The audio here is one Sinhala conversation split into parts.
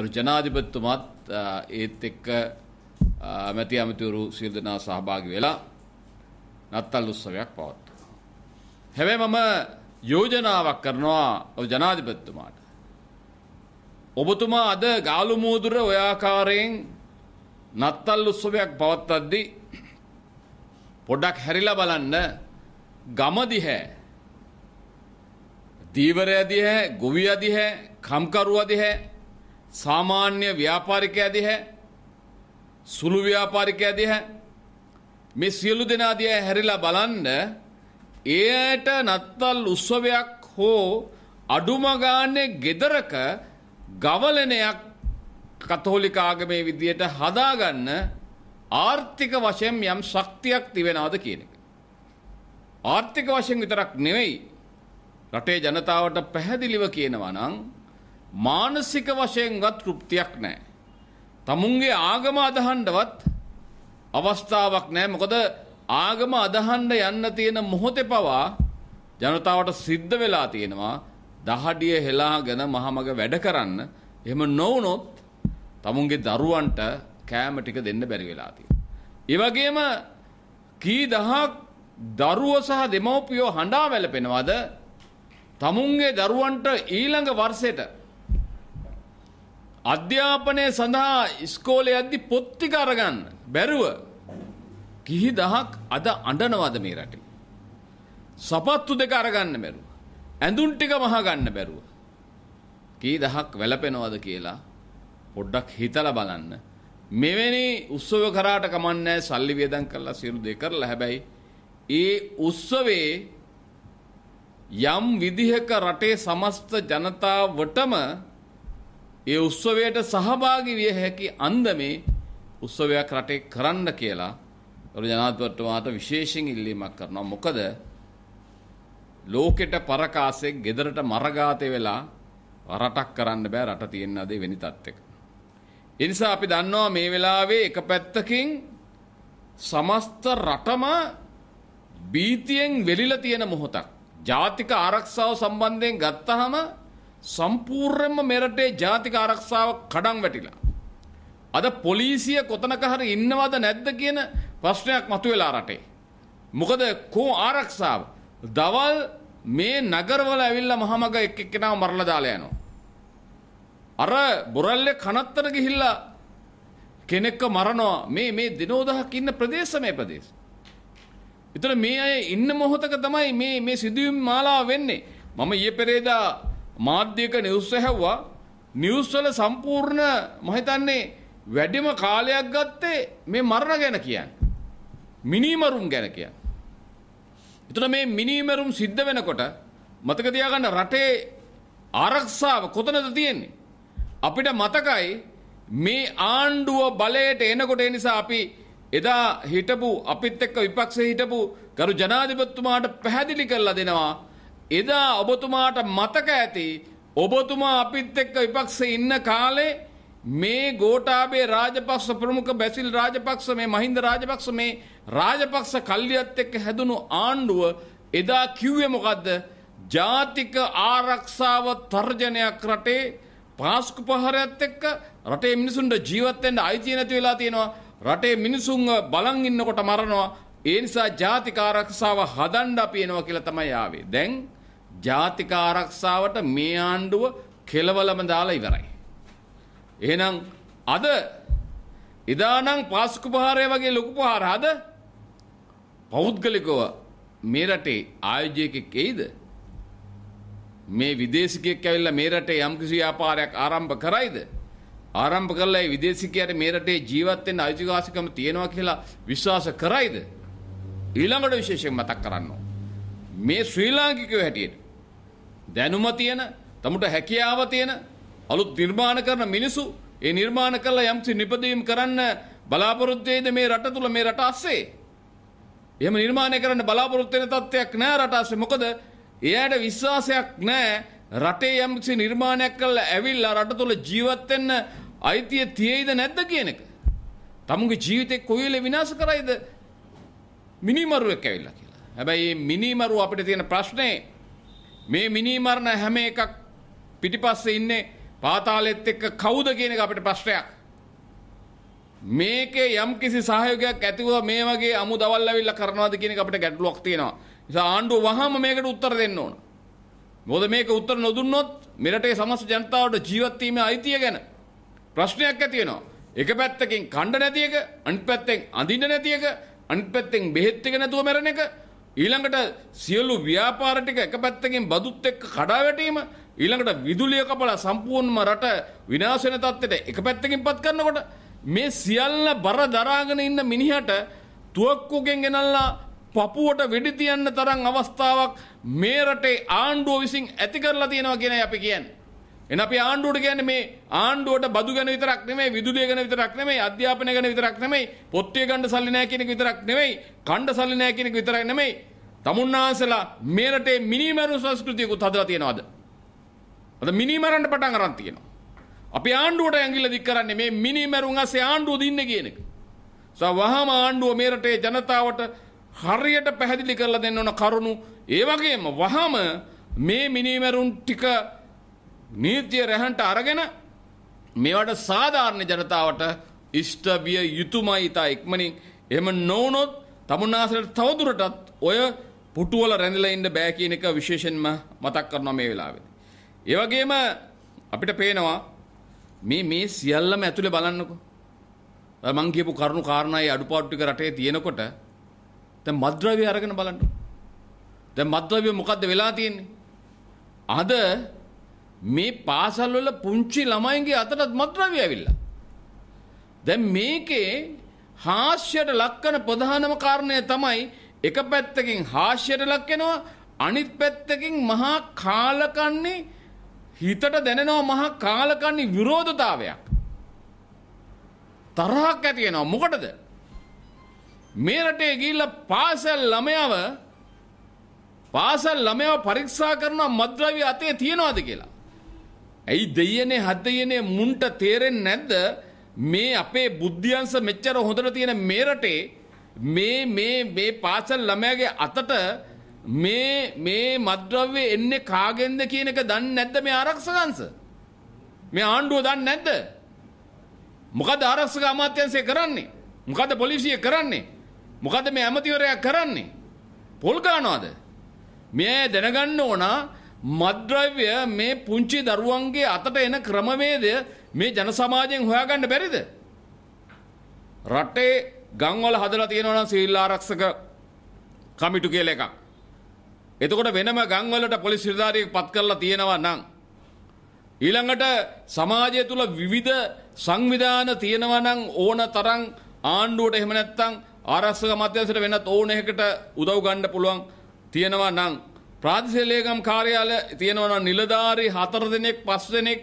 ගරු ජනාධිපතිතුමාත් ඒත් එක්ක ඇමැති ඇමතිවරු සියලු දෙනා සහභාගී වෙලා නත්තල් උත්සවයක් පවත්වනවා. හැබැයි මම යෝජනාවක් කරනවා ජනාධිපතිතුමාට. ඔබතුමා අද ගාලු මූදුර ඔය ආකාරයෙන් නත්තල් උත්සවයක් පවත්වද්දී පොඩ්ඩක් හැරිලා බලන්න ගම දිහැ දීවරය දිහැ ගොවිය දිහැ කම්කරුව දිහැ සාමාන්‍ය ව්‍යාපාරිකයා දිහැ සුළු ව්‍යාපාරිකයා දිහැ මේ සියලු දෙනා දිහා හැරිලා බලන්න එයට නත්තල් උත්සවයක් හෝ අඩුම ගානේ gedaraka ගවලනයක් කතෝලික ආගමේ විදියට හදාගන්න ආර්ථික වශයෙන් යම් ශක්තියක් තිබෙනවද කියන එක. ආර්ථික වශයෙන් විතරක් නෙවෙයි රටේ ජනතාවට පැහැදිලිව කියනවා නම් මානසික වශයෙන්වත් තෘප්තියක් නැහැ. තමුන්ගේ ආගම අදහන්නවත් අවස්ථාවක් නැහැ. මොකද ආගම අදහන්න යන්න තියෙන මොහොතේ පවා ජනතාවට සිද්ධ වෙලා තියෙනවා දහඩිය හෙලාගෙන මහමග වැඩ කරන්න. එහෙම නොවුනොත් තමුන්ගේ දරුවන්ට කෑම ටික දෙන්න බැරි වෙලා තියෙනවා. ඒ වගේම කී දහක් දරුවෝ සහ දෙමව්පියෝ හඬා වැළපෙනවද? තමුන්ගේ දරුවන්ට ඊළඟ වර්ෂයට අධ්‍යාපනය සඳහා ඉස්කෝලේ යද්දි පොත් ටික අරගන්න බැරුව කිහි දහක් අද අඬනවද මේ රටේ? සපත්තු දෙක අරගන්න බැරුව. ඇඳුම් ටික මහ ගන්න බැරුව. කී දහක් වැළපෙනවද කියලා පොඩ්ඩක් හිතලා බලන්න. මෙවැනි උත්සව කරාට කමන්නේ සල්ලි වේදම් කරලා සියලු දේ කරලා හැබැයි ඒ උත්සවේ යම් විදිහක රටේ සමස්ත ජනතාවටම ඒ උත්සවයට සහභාගී විය හැකි අන්දමේ උත්සවයක් රටේ කරන්න කියලා රු ජනාධිපතිතුමාට විශේෂයෙන් ඉල්ලීමක් කරනවා. මොකද ලෝකෙට පරකාසේ ගෙදරට මරගාතේ වෙලා රටක් කරන්න බෑ රට තියෙන අද වෙනි තත්ත්වයක. ඒ නිසා අපි දන්නවා මේ වෙලාවේ එක පැත්තකින් සමස්ත රටම බීතියෙන් වෙලිලා තියෙන මොහොතක්. ජාතික ආරක්ෂාව සම්බන්ධයෙන් ගත්තහම සම්පූර්ණයෙන්ම මෙරටේ ජාතික ආරක්ෂාව කඩන් වැටිලා. අද පොලිසිය කොතනක හරි ඉන්නවද නැද්ද කියන ප්‍රශ්නයක් මතුවලා රටේ. මොකද කෝ ආරක්ෂාව? දවල් මේ නගරවල ඇවිල්ලා මහමග එක් එක්කෙනාව මරලා දාලා යනවා. අර බොරල්ලේ කනත්තර ගිහිල්ලා කෙනෙක්ව මරනවා. මේ මේ දිනෝදහක් ඉන්න ප්‍රදේශ මේ ප්‍රදේශ. ඒතර මේ අය ඉන්න මොහොතක තමයි මේ මේ සිදුවීම් මාලාව වෙන්නේ. මම ඊයේ පෙරේදා මාධ්‍යක නිවුස් ඇහැව්වා නිවුස් වල සම්පූර්ණ මම හිතන්නේ වැඩිම කාලයක් ගත්තේ මේ මරණ ගැන කියන්නේ. මිනිමරුම් ගැන කියන්නේ. එතන මේ මිනිමරුම් සිද්ධ වෙනකොට මතක තියාගන්න රටේ ආරක්ෂාව කොතනද තියෙන්නේ? අපිට මතකයි මේ ආණ්ඩුව බලයට එනකොට ඒ නිසා අපි එදා හිටපු අපිත් එක්ක විපක්ෂයේ හිටපු ගරු ජනාධිපතිතුමාට පැහැදිලි කරලා දෙනවා එදා ඔබතුමාට මතක ඇති ඔබතුමා අපිත් එක්ක විපක්ෂේ ඉන්න කාලේ මේ ගෝඨාභය රාජපක්ෂ ප්‍රමුඛ බැසිල් රාජපක්ෂ මේ මහින්ද රාජපක්ෂ මේ රාජපක්ෂ කල්ලියත් එක්ක හැදුණු ආණ්ඩුව එදා කිව්වේ මොකද්ද? ජාතික ආරක්ෂාව තර්ජනයක් රටේ පාස්කු පහරයත් එක්ක රටේ මිනිසුන්ට ජීවත් වෙන්න අයිතිය නැති වෙලා තියෙනවා. රටේ මිනිසුන්ව බලන් ඉන්නකොට මරනවා. ඒ නිසා ජාතික ආරක්ෂාව හදන්න අපි එනවා කියලා තමයි ආවේ. දැන් ජාතික ආරක්ෂාවට මේ ආණ්ඩුව කෙලවලම දාලා ඉවරයි. එහෙනම් අද ඉදානම් පාස්කු ප්‍රහාරය වගේ ලොකු ප්‍රහාර අද පෞද්ගලිකව මේ රටේ ආයෝජකෙක් එයිද? මේ විදේශිකයෙක් ඇවිල්ලා මේ රටේ යම්කිසි ව්‍යාපාරයක් ආරම්භ කරයිද? ආරම්භ කරලා ඒ විදේශිකයාට මේ රටේ ජීවත් වෙන්න අයිතිවාසිකම තියෙනවා කියලා විශ්වාස කරයිද? ඊළඟට විශේෂයෙන් මතක් කරන්න මේ ශ්‍රී ලාංකිකයෝ හැටියට දැනුම තියෙන, තමට හැකියාව තියෙන අලුත් නිර්මාණ කරන මිනිසු ඒ නිර්මාණ කළ යම්සි නිපදවීම් කරන්න බලාපොරොත්තු වෙයිද මේ රට තුල මේ රට ASCII? එහෙම නිර්මාණය කරන්න බලාපොරොත්තු වෙන තත්ත්වයක් නෑ රට ASCII. මොකද එයාට විශ්වාසයක් නෑ රටේ යම්සි නිර්මාණයක් කළා ඇවිල්ලා රට තුල ජීවත් වෙන්න අයිතිය තියෙයිද නැද්ද කියන එක. තමුගේ ජීවිතේ කොයි වෙලේ විනාශ කරයිද මිනිමරුවෙක් ඇවිල්ලා කියලා. හැබැයි මේ මිනිමරුව අපිට තියෙන ප්‍රශ්නේ මේ මිනී මරණ හැම එකක් පිටිපස්සේ ඉන්නේ පාතාලෙත් එක්ක කවුද කියන එක අපිට ප්‍රශ්නයක්. මේකේ යම්කිසි සහයෝගයක් ඇතිව මේ වගේ අමු දවල් ඇවිල්ලා කරනවාද කියන එක අපිට ගැටලුවක් තියෙනවා. නිසා ආණ්ඩුව වහාම මේකට උත්තර දෙන්න ඕන. මොකද මේක උත්තර නොදුන්නොත් මෙරටේ සමස්ත ජනතාවට ජීවත් වීමේ අයිතිය ගැන ප්‍රශ්නයක් ඇති වෙනවා. එක පැත්තකින් කණ්ඩ නැති එක, අනිත් පැත්තෙන් අඳින්න නැති එක, අනිත් පැත්තෙන් බෙහෙත් එක නැතුව මැරෙන එක ඊළඟට සියලු ව්‍යාපාර ටික එක පැත්තකින් බදුත් එක්ක කඩා වැටීම ඊළඟට විදුලිය කපලා සම්පූර්ණම රට විනාශ වෙන තත්ත්වයට එක පැත්තකින් පත් කරනකොට මේ සියල්ල බර දරාගෙන ඉන්න මිනිහට තුවක්කුවෙන් ගෙනල්ලා පපුවට වෙඩි තියන්න තරම් අවස්ථාවක් මේ රටේ ආණ්ඩුව විසින් ඇති කරලා තියෙනවා කියනයි අපි කියන්නේ එන අපි ආණ්ඩුවට කියන්නේ මේ ආණ්ඩුවට බදු ගැන විතරක් නෙමෙයි විදුලිය ගැන විතරක් නෙමෙයි අධ්‍යාපනය ගැන විතරක් නෙමෙයි පොත්ය ගන්න සල්ලි නැහැ කියන එක විතරක් නෙමෙයි ඛණ්ඩ සල්ලි නැහැ කියන එක විතරක් නෙමෙයි තමුන්නාන්සලා මේ රටේ මිනිමරු සංස්කෘතියකුත් හදලා තියනවාද අද මිනිමරන්න පටන් අරන් තියෙනවා අපි ආණ්ඩුවට ඇඟිල්ල දික් කරන්නේ මේ මිනිමරුන් අස්සේ ආණ්ඩුව දින්න කියන එක වහම ආණ්ඩුව මේ රටේ ජනතාවට හරියට පැහැදිලි කරලා දෙන්න ඕන කරුණු ඒ වගේම වහම මේ මිනිමරුන් ටික නීතිය රැහන්ට අරගෙන මේවට සාධාරණ ජනතාවට ඉෂ්ටවිය යුතුයමයි ඉතා ඉක්මනින් එහෙම නොවුනොත් තමුන්නාසලට තවදුරටත් ඔය පුටුවල රැඳිලා ඉන්න බෑ කියන එක විශේෂයෙන්ම මතක් කරනවා මේ වෙලාවේදී. ඒ වගේම අපිට පේනවා මේ මේ සියල්ලම ඇතුලේ බලන්නකෝ. මම කියපු කරුණු කාරණායි අඩුපාඩු ටික රටේ තියෙනකොට දැන් මද්ද්‍රව්‍ය අරගෙන බලන්න. දැන් මද්ද්‍රව්‍ය මොකද්ද වෙලා තියෙන්නේ? අද මේ පාසල් වල පුංචි ළමයින්ගේ අතටත් මත්ද්‍රව්‍ය ඇවිල්ලා. දැන් මේකේ හාස්‍යයට ලක්වන ප්‍රධානම කාරණය තමයි එක පැත්තකින් හාස්‍යයට ලක් වෙනවා අනිත් පැත්තකින් මහා කාලකන්නේ හිතට දැනෙනවා මහා කාලකන්නේ විරෝධතාවයක්. තරහක් ඇති වෙනවා මොකටද? මේ රටේ ගිහිල්ලා පාසල් ළමයව පාසල් ළමයව පරීක්ෂා කරනවා මත්ද්‍රව්‍ය අතේ තියනවාද කියලා. ඇයි දෙයනේ හදයනේ මුන්ට තේරෙන්නේ නැද්ද මේ අපේ බුද්ධියංශ මෙච්චර හොඳට තියෙන මේ රටේ මේ මේ මේ පාසල් ළමයාගේ අතට මේ මේ මද්ද්‍රව්‍ය එන්නේ කාගෙන්ද කියන එක දන්නේ නැද්ද මේ ආරක්ෂකංශ? මේ ආණ්ඩුව දන්නේ නැද්ද? මොකද ආරක්ෂක අමාත්‍යාංශය කරන්නේ? මොකද පොලිසිය කරන්නේ? මොකද මේ ඇමතිවරයා කරන්නේ? පොල් ගන්නවද? මේ දැනගන්න ඕනා මද්‍රව්‍ය මේ පුංචි දරුවන්ගේ අතට එන ක්‍රමවේදය මේ ජන සමාජයෙන් හොයාගන්න බැරිද? රටේ ගම්වල හදලා තියෙනවා නම් සීල් ආරක්ෂක කමිටු කියලා එකක්. එතකොට වෙනම ගම්වලට පොලිස් නිලධාරියෙක් පත් කරලා තියෙනවා නම් ඊළඟට සමාජය තුල විවිධ සංවිධාන තියෙනවා නම් ඕන තරම් ආණ්ඩුවට එහෙම නැත්නම් ආරක්ෂක මධ්‍යස්ථානයට වෙනත් ඕන එකකට උදව් ගන්න පුළුවන් තියෙනවා නම් ප්‍රාදේශීය ලේකම් කාර්යාලය තියෙනවා නම් නිලධාරී 4 දෙනෙක් 5 දෙනෙක්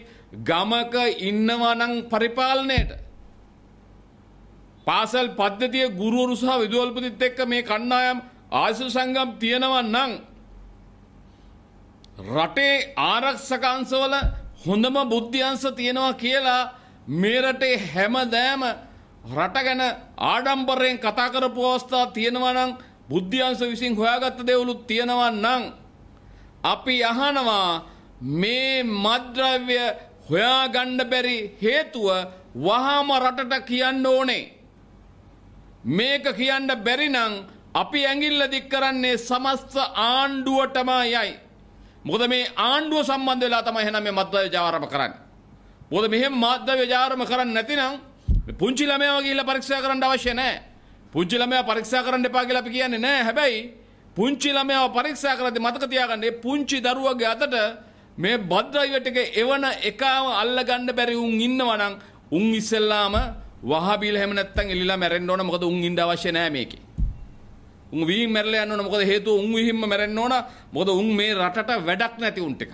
ගමක ඉන්නවා නම් පරිපාලනයට පාසල් පද්ධතිය ගුරුවරු සහ විදුහල්පතිත් එක්ක මේ කණ්ඩායම් ආයසු සංගම් තියෙනවා නම් රටේ ආරක්ෂක අංශවල හොඳම බුද්ධි අංශ තියෙනවා කියලා මේ රටේ හැමදෑම රට ගැන ආඩම්බරයෙන් කතා කරපු අවස්ථා තියෙනවා නම් බුද්ධි අංශ විසින් හොයාගත්ත දේවලුත් තියෙනවා නම් අපි අහනවා මේ මද්‍රව්‍ය හොයාගන්න බැරි හේතුව වහාම රටට කියන්න ඕනේ. මේක කියන්න බැරි නම් අපි ඇඟිල්ල දික් කරන්නේ සමස්ත ආණ්ඩුවටම යයි. මොකද මේ ආණ්ඩුව සම්බන්ධ වෙලා තමයි එහෙනම් මේ මද්ද්‍රව්‍ය ජාවාරම කරන්නේ. මොකද මෙහෙම මද්ද්‍රව්‍ය ජාවාරම කරන්නේ නැතිනම් පුංචි ළමයාව ගිහිල්ලා පරීක්ෂා කරන්න අවශ්‍ය නැහැ. පුංචි ළමයා පරීක්ෂා කරන්න එපා කියලා අපි කියන්නේ නැහැ. හැබැයි පුංචි ළමයාව පරීක්ෂා කරද්දී මතක තියාගන්න මේ පුංචි දරුවගේ අතට මේ බද්ද්‍රව්‍ය ටික එවන එකාව අල්ලගන්න බැරි උන් ඉන්නවා නම් උන් ඉස්සෙල්ලාම වහබිල හැම නැත්තම් එලිලා මැරෙන්න ඕන මොකද උන් ඉන්න අවශ්‍ය නැහැ මේකේ. උන් වීම මැරලා යන්න ඕන මොකද හේතුව උන් විහිම්ම මැරෙන්න ඕන මොකද උන් මේ රටට වැඩක් නැති උන් ටික.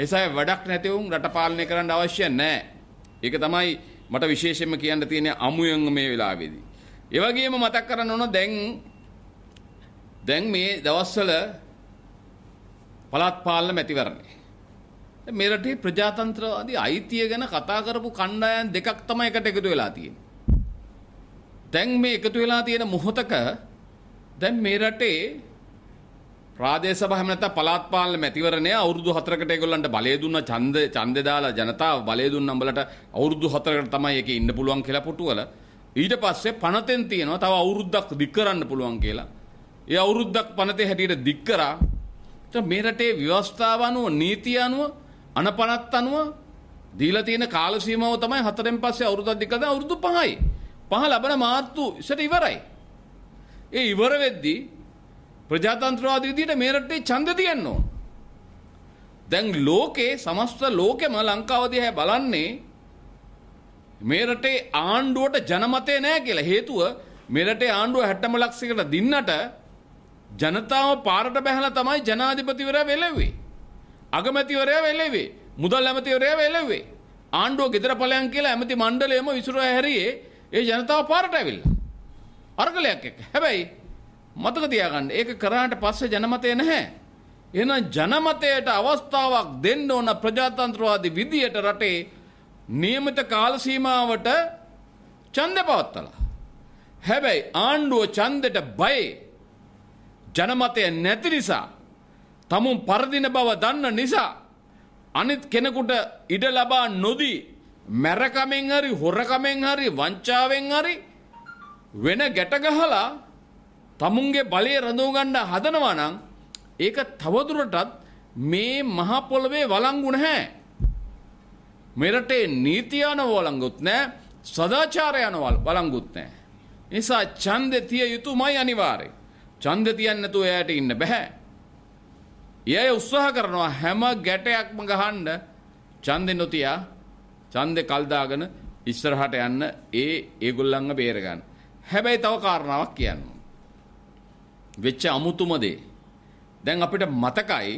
ඒසයි වැඩක් නැති උන් රට පාලනය කරන්න අවශ්‍ය නැහැ. ඒක තමයි මට විශේෂයෙන්ම කියන්න තියෙන අමුයෙන් මේ වෙලාවේදී. ඒ වගේම මතක් කරන්න ඕන දැන් දැන් මේ දවස්වල පළාත් පාලන මැතිවරණේ. දැන් මෙරටේ ප්‍රජාතන්ත්‍රවාදී අයිතිය ගැන කතා කරපු කණ්ඩායම් දෙකක් තමයි එකට එකතු වෙලා තියෙන්නේ. දැන් මේ එකතු වෙලා තියෙන මොහොතක දැන් මේ රටේ ප්‍රාදේශ සභාව එහෙම නැත්නම් පළාත් පාලන මැතිවරණය අවුරුදු 4කට ඒගොල්ලන්ට බලය දුන්න ඡන්ද ඡන්දේ දාලා ජනතාව බලය දුන්න උඹලට අවුරුදු 4කට තමයි ඒකේ ඉන්න පුළුවන් කියලා පුටුවල ඊට පස්සේ පනතෙන් තියෙනවා තව අවුරුද්දක් දික් කරන්න පුළුවන් කියලා ඒ අවුරුද්දක් පනතේ හැටියට දික් කරා. මේ රටේ ව්‍යවස්ථාව අනුව නීතිය අනුව අනපනත් අනුව දීලා තියෙන කාල සීමාව තමයි හතරෙන් පස්සේ අවුරුද්දක් දික් කරලා අවුරුදු 5යි. 5 ලැබෙන මාර්තු ඉසට ඉවරයි. ඒ ඉවර වෙද්දී ප්‍රජාතන්ත්‍රවාදී විදිහට මේ රටේ ඡන්ද තියන්න ඕන. දැන් ලෝකේ සමස්ත ලෝකෙම ලංකාව දිහා බලන්නේ මේ රටේ ආණ්ඩුවට ජනමතය නැහැ කියලා හේතුව මේ රටේ ආණ්ඩුව 60 ලක්ෂයකට දින්නට ජනතාව පාරට බැහැලා තමයි ජනාධිපතිවරයා වෙලෙව්වේ. අගමැතිවරයා වෙලෙව්වේ. මුදල් ඇමතිවරයා වෙලෙව්වේ. ආණ්ඩුව ගෙදර ඵලයන් කියලා ඇමති මණ්ඩලයම විසිරුවා හැරියේ ඒ ජනතාව පාරට ඇවිල්ලා. අරගලයක් එක්ක. හැබැයි මතක තියාගන්න ඒක කරාට පස්සේ ජනමතය නැහැ. එහෙනම් ජනමතයට අවස්ථාවක් දෙන්න ඕන ප්‍රජාතන්ත්‍රවාදී විදියට රටේ નિયમિત කාල සීමාවට ඡන්දය පවත්තලා. හැබැයි ආණ්ඩුව ඡන්දෙට බයයි ජනමතය නැති නිසා තමුන් පරදින බව දන්න නිසා අනිත් කෙනෙකුට ඉඩ ලබා නොදී මැරකමෙන් හරි හොරකමෙන් හරි වංචාවෙන් හරි වෙන ගැට ගහලා තමුන්ගේ බලය රඳව ගන්න හදනවා නම් ඒක තවදුරටත් මේ මහ පොළවේ වළංගු නැහැ. මෙරටේ නීතියන වළංගුත් නැහැ, සදාචාරයන වළංගුත් නැහැ. නිසා ඡන්දේ තිය යුතුමයි අනිවාර්යයි. ඡන්ද තියන්න නැතුව එයාට ඉන්න බෑ. එයා උත්සාහ කරනවා හැම ගැටයක්ම ගහන්න ඡන්දේ නොතියා ඡන්දේ කල් දාගෙන ඉස්සරහට යන්න ඒ ඒගොල්ලන්ව බේර ගන්න. හැබැයි තව කාරණාවක් කියන්න. වෙච්ච අමුතුම දේ. දැන් අපිට මතකයි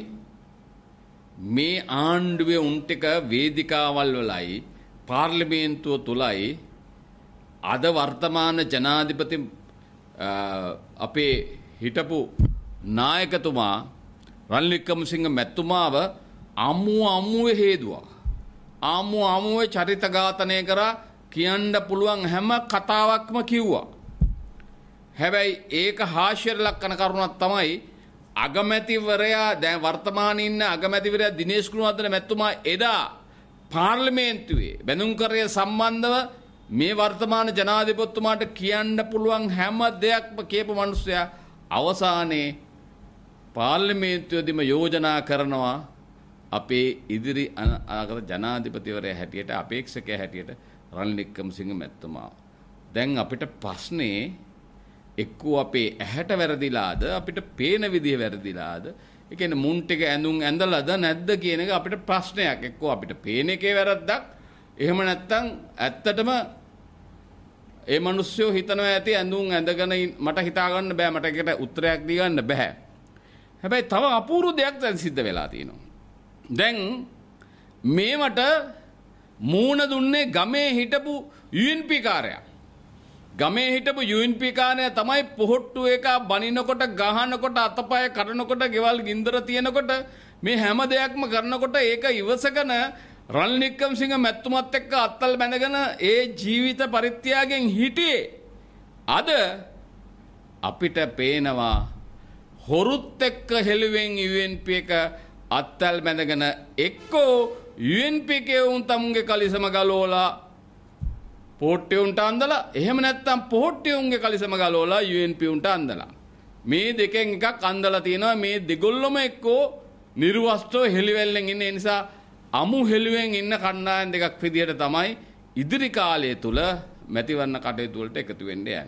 මේ ආණ්ඩුවේ උන්ටික වේදිකාවල් වලයි පාර්ලිමේන්තුව තුලයි අද වර්තමාන ජනාධිපති අපේ හිටපු නායකතුමා රන්ලික්කම සිංහ මැතිතුමාව අම්මුව අම්මුවේ හේදුවා. අම්මුව අම්මුවේ චරිත ඝාතනය කරා කියන්න පුළුවන් හැම කතාවක්ම කිව්වා. හැබැයි ඒක හාශ්‍යයට ලක්කන කරුණක් තමයි අගමැතිවරයා දැන් වර්තමානයේ ඉන්න අගමැතිවරයා දිනේෂ් ගුණවර්ධන මැතිතුමා එදා පාර්ලිමේන්තුවේ බැඳුම්කරය සම්බන්ධව මේ වර්තමාන ජනාධිපතිතුමාට කියන්න පුළුවන් හැම දෙයක්ම කියපු මිනිස්සයා අවසානයේ පාර්ලිමේන්තුවේදීම යෝජනා කරනවා අපේ ඉදිරි අනාගත ජනාධිපතිවරයා හැටියට අපේක්ෂකයා හැටියට රනිල් වික්‍රමසිංහ මැතිතුමා. දැන් අපිට ප්‍රශ්නේ එක්කෝ අපේ ඇහැට වැරදිලාද අපිට පේන විදිය වැරදිලාද ඒ කියන්නේ මුන් ටික ඇඳුම් ඇඳලාද නැද්ද කියන එක අපිට ප්‍රශ්නයක් එක්කෝ අපිට පේන එකේ වැරද්දක් එහෙම නැත්නම් ඇත්තටම ඒ මිනිස්සු හිතනවා ඇති ඇඳුම් ඇඳගෙන මට හිතා ගන්න බෑ මට ඒකට උත්තරයක් දී ගන්න බෑ. හැබැයි තව අපූර්ව දෙයක් දැන් සිද්ධ වෙලා තියෙනවා. දැන් මේවට මූණ දුන්නේ ගමේ හිටපු UNP කාර්යයා. ගමේ හිටපු UNP කාර්යයා තමයි පොහොට්ටු එක බනිනකොට ගහනකොට අතපය කඩනකොට ගෙවල් ගින්දර තියනකොට මේ හැම දෙයක්ම කරනකොට ඒක ඉවසගෙන රල් නික්කම් සිංහ මැතිතුමත් එක්ක අත්තල් බැඳගෙන ඒ ජීවිත පරිත්‍යාගයෙන් හිටියේ. අද අපිට පේනවා හොරුත් එක්ක හෙළුවෙන් UNP එක අත්තල් බැඳගෙන එක්කෝ UNP එකේ උන් තමුන්ගේ කලිසම ගලෝලා පෝට්ටියුන්ට අන්දලා එහෙම නැත්නම් පෝට්ටියුන්ගේ කලිසම ගලෝලා UNP උන්ට අන්දලා මේ දෙකෙන් එකක් අන්දලා තියෙනවා මේ දෙගොල්ලොම එක්කෝ නිර්වස්ත්‍රව හෙළිවැල්ලෙන් ඉන්නේ නිසා අමු හෙළුවෙන් ඉන්න කණ්ඩායම් දෙකක් විදියට තමයි ඉදිරි කාලය තුල මැතිවරණ කටයුතු වලට එකතු වෙන්න යන්නේ.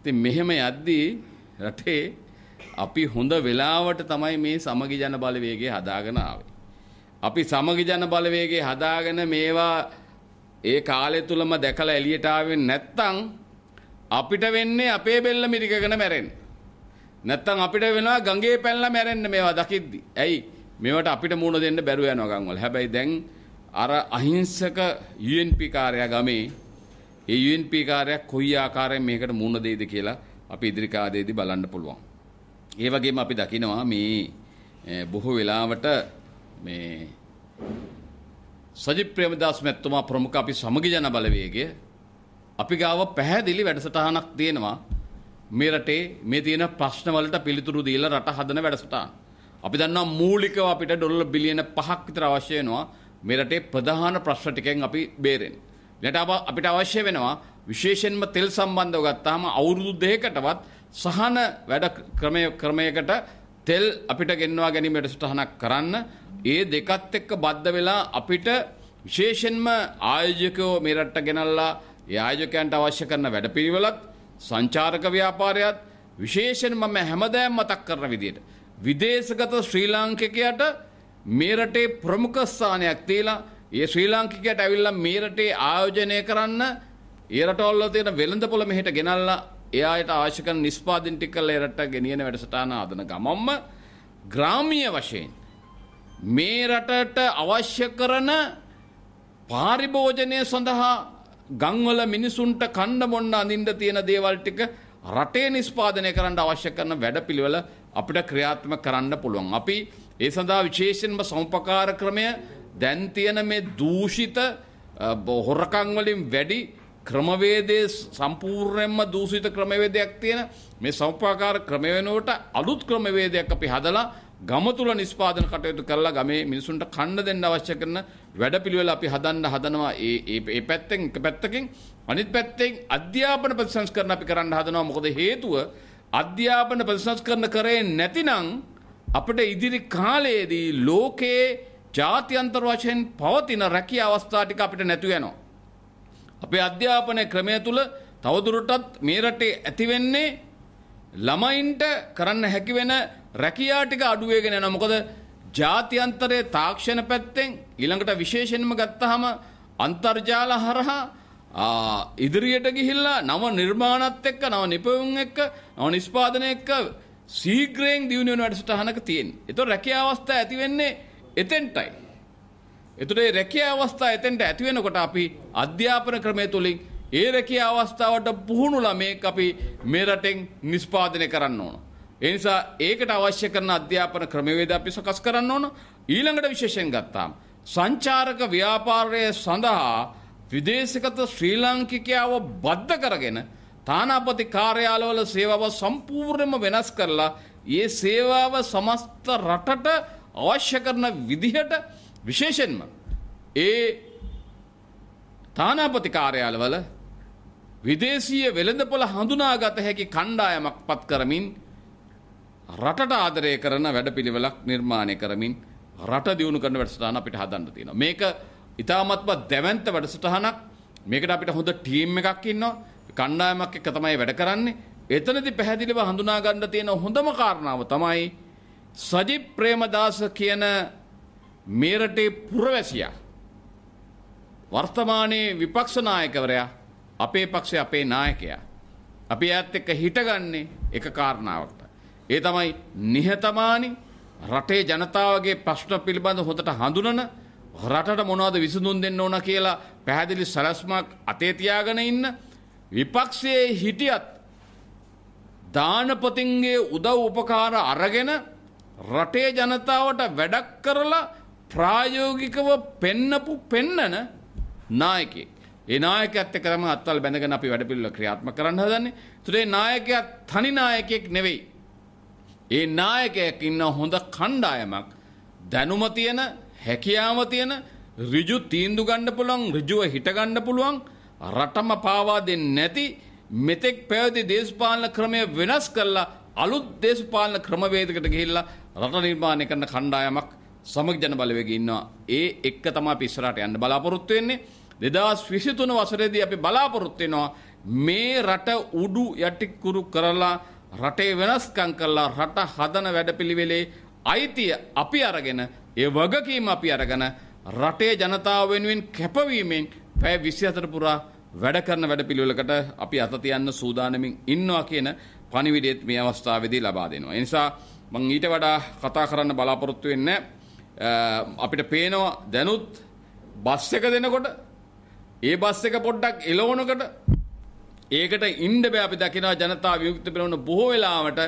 ඉතින් මෙහෙම යද්දී රටේ අපි හොඳ වෙලාවට තමයි මේ සමගි ජන බලවේගය හදාගෙන ආවේ. අපි සමගි ජන බලවේගය හදාගෙන මේවා ඒ කාලය තුලම දැකලා එළියට ආවේ නැත්තම් අපිට වෙන්නේ අපේ බෙල්ල මිරිකගෙන මැරෙන්න. නැත්තම් අපිට වෙනවා ගඟේ පැනලා මැරෙන්න මේවා දකිද්දි. ඇයි? මේවට අපිට මුණ දෙන්න බැරුව යනවා ගම්වල. හැබැයි දැන් අර අහිංසක UNP කාර්යය ගමේ ඒ UNP කාර්යයක් කොයි ආකාරයෙන් මේකට මුණ දෙයිද කියලා අපි ඉදිරි කාදයේදී බලන්න පුළුවන්. ඒ වගේම අපි දකිනවා මේ බොහෝ වෙලාවට මේ සජිත් ප්‍රේමදාස් මැතිතුමා ප්‍රමුඛ අපි සමගි ජන බලවේගය අපි ගාව පැහැදිලි වැඩසටහනක් තියෙනවා මේ රටේ මේ තියෙන ප්‍රශ්න වලට පිළිතුරු දීලා රට හදන වැඩසටහන. අපි දන්නවා මූලිකව අපිට ඩොලර් බිලියන 5ක් විතර අවශ්‍ය වෙනවා මේ රටේ ප්‍රධාන ප්‍රශ්න ටිකෙන් අපි බේරෙන්න. ඊළඟට අපිට අවශ්‍ය වෙනවා විශේෂයෙන්ම තෙල් සම්බන්ධව ගත්තාම අවුරුදු දෙකකටවත් සහන වැඩ ක්‍රමය ක්‍රමයකට තෙල් අපිට ගෙන්වා ගැනීමට සටහනක් කරන්න ඒ දෙකත් එක්ක බද්ධ වෙලා අපිට විශේෂයෙන්ම ආයෝජකයෝ මේ රටට ගෙනල්ලා ඒ ආයෝජකයන්ට අවශ්‍ය කරන වැඩපිළිවෙලත් සංචාරක ව්‍යාපාරයත් විශේෂයෙන්ම මම හැමදාම මතක් කරන විදිහට විදේශගත ශ්‍රී ලාංකිකයට මේ රටේ ප්‍රමුඛ ස්ථානයක් තියලා ඒ ශ්‍රී ලාංකිකයට ඇවිල්ලා මේ රටේ ආයෝජනය කරන්න ඒ රටවල තියෙන වෙළඳපොළ මෙහෙට ගෙනල්ලා ඒ අයට අවශ්‍ය කරන නිෂ්පාදන ටික කරලා ඒ රට ගෙනියන වැඩසටහන ආදන ගමම්ම ග්‍රාමීය වශයෙන් මේ රටට අවශ්‍ය කරන පාරිභෝජනය සඳහා ගංවල මිනිසුන්ට කණ්ඩ මොන්න අඳින්න තියෙන දේවල් ටික රටේ නිෂ්පාදනය කරන්න අවශ්‍ය කරන වැඩපිළිවෙල අපිට ක්‍රියාත්මක කරන්න පුළුවන්. අපි ඒ සඳහා විශේෂයෙන්ම සමුපකාර ක්‍රමය දැන් තියෙන මේ දූෂිත හොරකම් වලින් වැඩි ක්‍රමවේදයේ සම්පූර්ණයෙන්ම දූෂිත ක්‍රමවේදයක් තියෙන මේ සමුපකාර ක්‍රම වෙනුවට අලුත් ක්‍රමවේදයක් අපි හදලා ගම තුල නිෂ්පාදන කටයුතු කරලා ගමේ මිනිසුන්ට කන්න දෙන්න අවශ්‍ය කරන වැඩපිළිවෙල අපි හදන්න හදනවා ඒ ඒ පැත්තෙන් එක පැත්තකින් අනිත් පැත්තෙන් අධ්‍යාපන ප්‍රතිසංස්කරණ අපි කරන්න හදනවා මොකද හේතුව අධ්‍යාපන ප්‍රතිසංස්කරණ කරේ නැතිනම් අපිට ඉදිරි කාලයේදී ලෝකයේ ජාත්‍යන්තර වශයෙන් පවතින රැකියා අවස්ථා ටික අපිට නැතු වෙනවා. අපේ අධ්‍යාපන ක්‍රමය තුල තවදුරටත් මේ රටේ ඇති වෙන්නේ ළමයින්ට කරන්න හැකි වෙන රැකියා ටික අඩු වෙගෙන යනවා. මොකද ජාත්‍යන්තරයේ තාක්ෂණ පැත්තෙන් ඊළඟට විශේෂයෙන්ම ගත්තාම අන්තර්ජාල හරහා ඉදිරියට ගිහිල්ලා නව නිර්මාණත් එක්ක නව නිපැයුම් එක්ක නව නිෂ්පාදනය එක්ක ශීඝ්‍රයෙන් දියුණු වෙන වැඩසටහනක තියෙන්නේ. ඒතොර රැකියා අවස්ථා ඇති වෙන්නේ එතෙන්ටයි. ඒතොර මේ රැකියා අවස්ථා එතෙන්ට ඇති වෙනකොට අපි අධ්‍යාපන ක්‍රමය තුලින් ඒ රැකියා අවස්ථාවට පුහුණු ළමෙක් අපි මේ රටෙන් නිෂ්පාදනය කරන්න ඕන. ඒ නිසා ඒකට අවශ්‍ය කරන අධ්‍යාපන ක්‍රමවේද අපි සකස් කරන්න ඕන. ඊළඟට විශේෂයෙන් ගත්තාම සංචාරක ව්‍යාපාරය සඳහා විදේශගත ශ්‍රී ලාංකිකයාව බද්ධ කරගෙන තානාපති කාර්යාලවල සේවාව සම්පූර්ණයෙන්ම වෙනස් කරලා ඒ සේවාව සමස්ත රටට අවශ්‍ය කරන විදිහට විශේෂයෙන්ම ඒ තානාපති කාර්යාලවල විදේශීය වෙළඳපොළ හඳුනාගත හැකි කණ්ඩායමක් පත් කරමින් රටට ආදරය කරන වැඩපිළිවෙලක් නිර්මාණය කරමින් රට දියුණු කරන වැඩසටහන අපිට හදන්න තියෙනවා. මේක ඉතාමත්ම දැවන්ත වැඩසටහනක් මේකට අපිට හොඳ ටීම් එකක් ඉන්නවා කණ්ඩායමක් එක තමයි වැඩ කරන්නේ එතනදි පැහැදිලිව හඳුනා ගන්න තියෙන හොඳම කාරණාව තමයි සජිත් ප්‍රේමදාස කියන මේ රටේ පුරවැසියා වර්තමානයේ විපක්ෂ නායකවරයා අපේ පක්ෂේ අපේ නායකයා අපි ඈත් එක්ක හිටගන්නේ එක කාරණාවකට ඒ තමයි නිහතමානී රටේ ජනතාවගේ ප්‍රශ්න පිළිබඳ හොඳට හඳුනන රටට මොනවද විසඳුම් දෙන්න ඕන කියලා පැහැදිලි සැලැස්මක් අතේ තියාගෙන ඉන්න විපක්ෂයේ හිටියත් දානපතින්ගේ උදව් උපකාර අරගෙන රටේ ජනතාවට වැඩක් කරලා ප්‍රායෝගිකව පෙන්නපු පෙන්නන නායකයෙක්. ඒ නායකයත් එක්ක තමයි අත්වල බැඳගෙන අපි වැඩ පිළිවෙල ක්‍රියාත්මක කරන්න හදන්නේ. ඒතේ නායකයා තනි නායකයෙක් නෙවෙයි. ඒ නායකයෙක් ඉන්න හොඳ කණ්ඩායමක් දැනුම තියෙන හැකියාව තියෙන ඍජු තීන්දුව ගන්න පුළුවන් ඍජුව හිට ගන්න පුළුවන් රටම පාවා දෙන්නේ නැති මෙතෙක් පැවති දේශපාලන ක්‍රමය වෙනස් කරලා අලුත් දේශපාලන ක්‍රමවේදයකට ගිහිල්ලා රට නිර්මාණය කරන කණ්ඩායමක් සමග ජන බලවේගය ඉන්නවා ඒ එක්ක තමයි අපි ඉස්සරහට යන්න බලාපොරොත්තු වෙන්නේ 2023 වසරේදී අපි බලාපොරොත්තු වෙනවා මේ රට උඩු යටි කුරු කරලා රටේ වෙනස්කම් කරලා රට හදන වැඩපිළිවෙලේ අයිතිය අපි අරගෙන ඒ වගකීම අපි අරගෙන රටේ ජනතාව වෙනුවෙන් කැපවීමෙන් පැය 24 පුරා වැඩ කරන වැඩපිළිවෙලකට අපි අත තියන්න සූදානමින් ඉන්නවා කියන පණිවිඩයත් මේ අවස්ථාවේදී ලබා දෙනවා. ඒ නිසා මම ඊට වඩා කතා කරන්න බලාපොරොත්තු වෙන්නේ අපිට පේනවා දැනුත් බස් එක දෙනකොට ඒ බස් එක පොඩ්ඩක් එලවනකොට ඒකට ඉන්න බෑ අපි දකිනවා ජනතා විමුක්ති පෙරමුණ බොහෝ වෙලාවට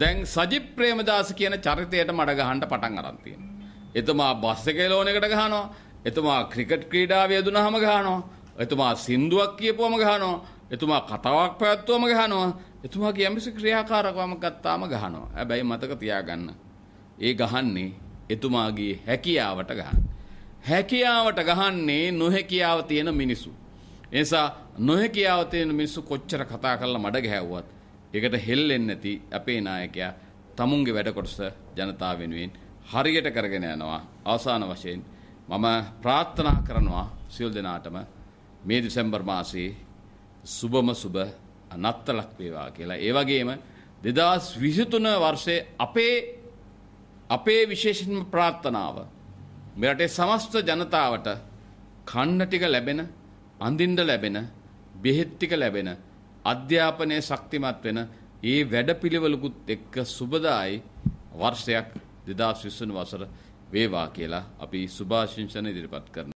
දැන් සජිත් ප්‍රේමදාස කියන චරිතයට මඩ ගහන්න පටන් අරන් තියෙනවා. එතුමා බස් එකේ ලෝන් එකට ගහනවා. එතුමා ක්‍රිකට් ක්‍රීඩාවේ යෙදුනහම ගහනවා. එතුමා සින්දුවක් කියපුවම ගහනවා. එතුමා කතාවක් පැවැත්වුවම ගහනවා. එතුමා කියම්සි ක්‍රියාකාරකවම ගත්තාම ගහනවා. හැබැයි මතක තියාගන්න. ඒ ගහන්නේ එතුමාගේ හැකියාවට ගහන. හැකියාවට ගහන්නේ නොහැකියාව තියෙන මිනිසු. එනිසා නොහැකියාව තියෙන මිනිස්සු කොච්චර කතා කරලා මඩ ගැහැව්වත් ඒකට හෙල්ලෙන්නේ නැති අපේ නායකයා තමුන්ගේ වැඩ කොටස ජනතාව වෙනුවෙන් හරියට කරගෙන යනවා අවසාන වශයෙන් මම ප්‍රාර්ථනා කරනවා සියලු දෙනාටම මේ දෙසැම්බර් මාසයේ සුබම සුබ අනත්තලක් වේවා කියලා. ඒ වගේම 2023 වර්ෂයේ අපේ අපේ විශේෂම ප්‍රාර්ථනාව මේ රටේ සමස්ත ජනතාවට කන්න ටික ලැබෙන, අඳින්න ලැබෙන, බෙහෙත් ටික ලැබෙන, අධ්‍යාපනයේ ශක්තිමත් වෙන ඒ වැඩපිළිවෙලකුත් එක්ක සුබදායි වර්ෂයක් දෙදස් විස්සන වසර වේවා කියලා අපි සුභාශිංෂණ ඉදිරිපත් කරන.